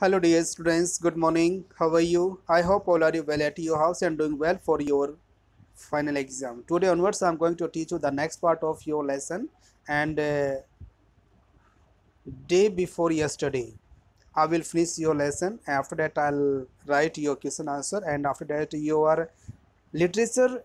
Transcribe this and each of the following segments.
hello dear students good morning how are you i hope all are you well at your house and doing well for your final exam today onwards i'm going to teach you the next part of your lesson and uh, day before yesterday i will finish your lesson after that i'll write your question answer and after that your literature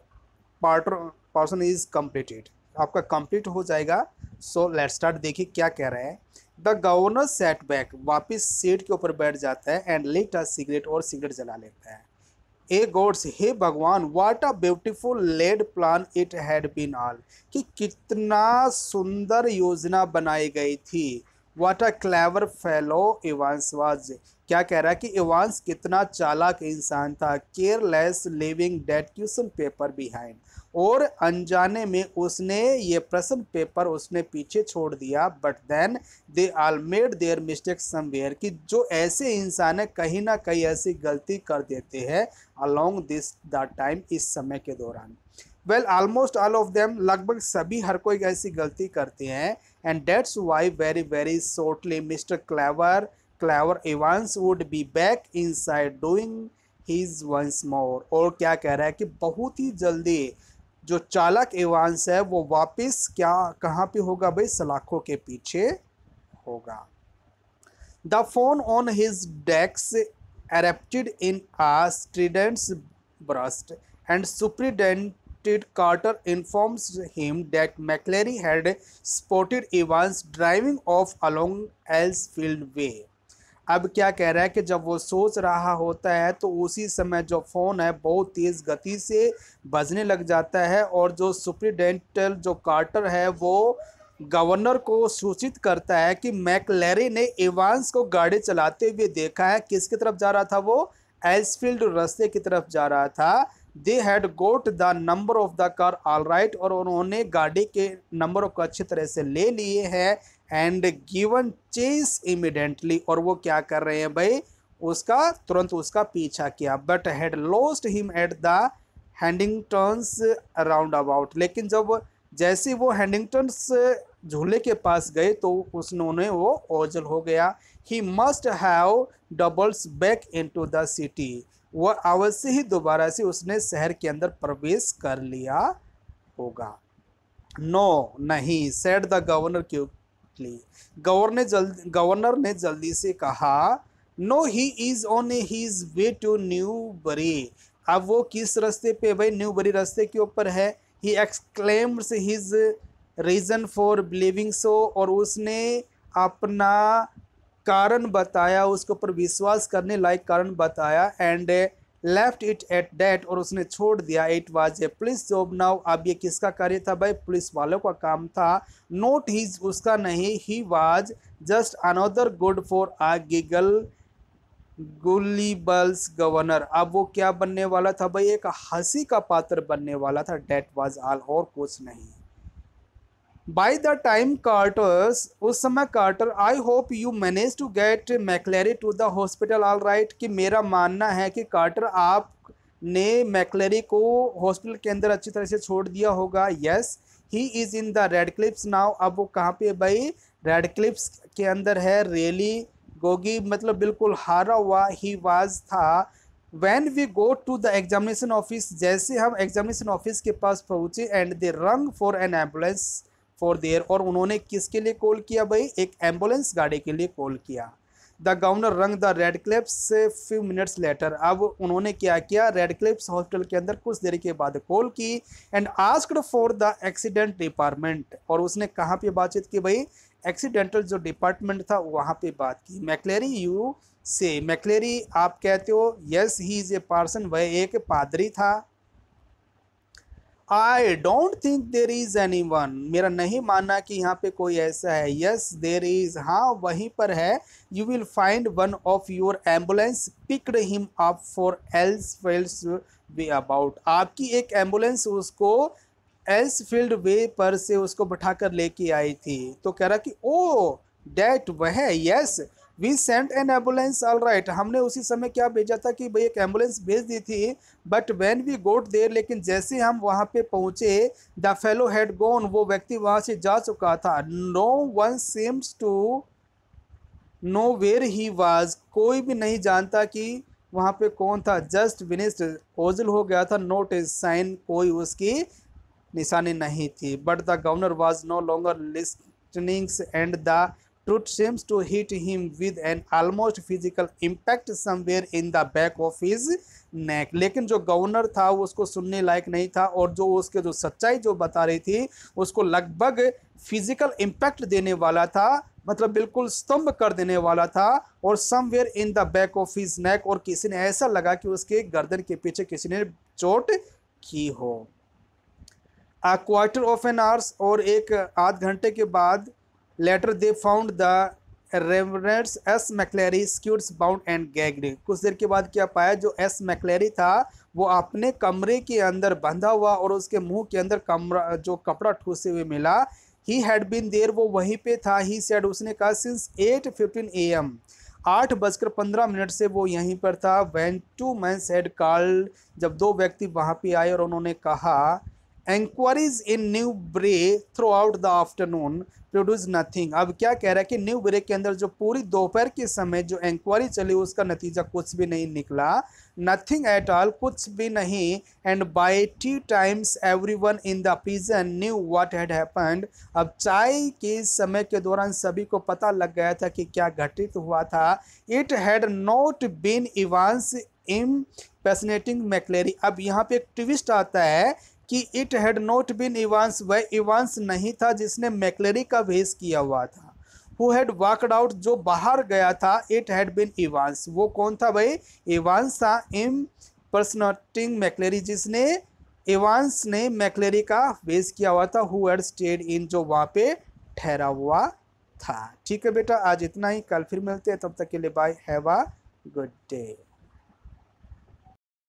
part portion is completed आपका complete हो जाएगा so let start देखिए क्या कह रहा है the governor sat back वापिस सीट के ऊपर बैठ जाता है एंड लेट अ सिगरेट और सिगरेट जला लेता है ए गॉड्स हे भगवान what a beautiful laid plan it had been all कि कितना सुंदर योजना बनाई गई थी what a clever fellow Evans was क्या कह रहा है कि इवांस कितना चालाक इंसान था careless leaving that question paper behind और अनजाने में उसने ये प्रश्न पेपर उसने पीछे छोड़ दिया but then they all made their mistake somewhere कि जो ऐसे इंसान है कहीं ना कहीं ऐसी गलती कर देते हैं अलोंग दिस द टाइम इस समय के दौरान well almost all of them लगभग सभी हर कोई ऐसी गलती करते हैं and that's why very very shortly mr clever clever evans would be back inside doing his once more और kya keh raha hai ki bahut hi jaldi जो चालक एवांस है वो वापस क्या कहाँ पे होगा भाई सलाखों के पीछे होगा the phone on his desk erupted in a strident burst and superintendent arrested, Carter informs him that McClary had spotted Evans driving off along Ellsfield Way. अब क्या कह रहा है कि जब वो सोच रहा होता है तो उसी समय जो फ़ोन है बहुत तेज़ गति से बजने लग जाता है और जो सुप्रिडेंटल जो कार्टर है वो गवर्नर को सूचित करता है कि मैकलेरी ने एवांस को गाड़ी चलाते हुए देखा है किसकी तरफ जा रहा था वो एल्सफील्ड रस्ते की तरफ जा रहा था they had got the number of the car all right और उन्होंने गाड़ी के नंबर को अच्छी तरह से ले लिए हैं एंड गिवन चेस इमिडेंटली और वो क्या कर रहे हैं भाई उसका तुरंत उसका पीछा किया but had lost him at the Headingtons roundabout लेकिन जब जैसे वो हैंडिंगटन्स झूले के पास गए तो उसने वो ओझल हो गया he must have doubled back to the city वह अवश्य ही दोबारा से उसने शहर के अंदर प्रवेश कर लिया होगा नो no, नहीं said the governor quickly governor जल्द गवर्नर ने जल्दी से कहा no he is on his way to Newbury अब वो किस रास्ते पे भाई न्यू बरी रास्ते के ऊपर है he exclaims his reason for believing so और उसने अपना कारण बताया उसके ऊपर विश्वास करने लायक कारण बताया and left it at that और उसने छोड़ दिया it was a police job now अब ये किसका कार्य था भाई पुलिस वालों का काम था नोट हीज उसका नहीं he was just another good for a giggle gullible's governor अब वो क्या बनने वाला था भाई एक हंसी का पात्र बनने वाला था डेट वाज आल और कुछ नहीं बाई द टाइम कार्टर्स उस समय Carter I hope you manage to get McLeary to the hospital all right कि मेरा मानना है कि कार्टर आपने मैकलेरी को हॉस्पिटल के अंदर अच्छी तरह से छोड़ दिया होगा yes he is in the Radcliffe now अब वो कहाँ पे भाई रेड क्लिप्स के अंदर है रेली गोगी मतलब बिल्कुल हारा हुआ ही वाज था when we go to the examination office जैसे हम एग्जामिनेशन ऑफिस के पास पहुँचे and they rang for an ambulance for there और उन्होंने किसके लिए कॉल किया भाई एक एम्बुलेंस गाड़ी के लिए कॉल किया the governor rang the Radcliffe few minutes later अब उन्होंने क्या किया रेड क्लिप्स हॉस्पिटल के अंदर कुछ देर के बाद कॉल की and asked for the accident department और उसने कहाँ पे बातचीत की भाई एक्सीडेंटल जो डिपार्टमेंट था वहाँ पे बात की मैकलेरी यू से मैकलेरी आप कहते हो yes he is a parson वह एक पादरी था I don't think there is anyone मेरा नहीं मानना कि यहाँ पे कोई ऐसा है यस देर इज़ हाँ वहीं पर है you will find one of your ambulance picked him up for Elsfield Way about आपकी एक एम्बुलेंस उसको एल्स फील्ड वे पर से उसको बैठा कर लेके आई थी तो कह रहा कि ओ oh, डैट वह yes yes, we sent an ambulance all right हमने उसी समय क्या भेजा था कि भाई एक एम्बुलेंस भेज दी थी but when we got there लेकिन जैसे हम वहाँ पे पहुँचे द फेलो हैड गोन वो व्यक्ति वहाँ से जा चुका था no one seems to know where he was कोई भी नहीं जानता कि वहाँ पे कौन था जस्ट विनिस्ट ओजल हो गया था नोट इज साइन कोई उसकी निशानी नहीं थी but the governor was no longer listening and the Truth seems to hit him with an almost physical impact somewhere in the back of his neck. लेकिन जो गवर्नर था वो उसको सुनने लायक नहीं था और जो उसके जो सच्चाई जो बता रही थी उसको लगभग फिजिकल इम्पैक्ट देने वाला था मतलब बिल्कुल स्तंभ कर देने वाला था और somewhere in the back of his neck और किसी ने ऐसा लगा कि उसके गर्दन के पीछे किसी ने चोट की हो a quarter of an hours और एक आध घंटे के बाद later they found the Reverend's S McLeary scoots bound and gagged कुछ देर के बाद क्या पाया जो एस मैकलेरी था वो अपने कमरे के अंदर बंधा हुआ और उसके मुंह के अंदर कमरा जो कपड़ा ठूसे हुए मिला ही हैड बिन देर वो वहीं पे था ही सेड उसने कहा since eight fifteen A M आठ बजकर पंद्रह मिनट से वो यहीं पर था when two men said called जब दो व्यक्ति वहाँ पे आए और उन्होंने कहा inquiries in Newbury throughout the afternoon produce nothing अब क्या कह रहा है कि न्यू ब्रे के अंदर जो पूरी दोपहर के समय जो इंक्वायरी चली उसका नतीजा कुछ भी नहीं निकला नथिंग एट ऑल कुछ भी नहीं and by tea times everyone in the knew what had happened अब चाय के समय के दौरान सभी को पता लग गया था कि क्या घटित हुआ था it had not been Evans impersonating McLeary अब यहाँ पे एक ट्विस्ट आता है कि it had not been Evans वह इवांस नहीं था जिसने मैकलेरी का भेस किया हुआ था हु हैड वाकड आउट जो बाहर गया था इट हैड बिन इवांस वो कौन था भाई इवांस था इम पर्सनटिंग मैकलेरी जिसने इवांस ने मैकलेरी का भेस किया हुआ था हु हैड स्टेड इन जो वहाँ पे ठहरा हुआ था ठीक है बेटा आज इतना ही कल फिर मिलते हैं तब तक के लिए bye have a good day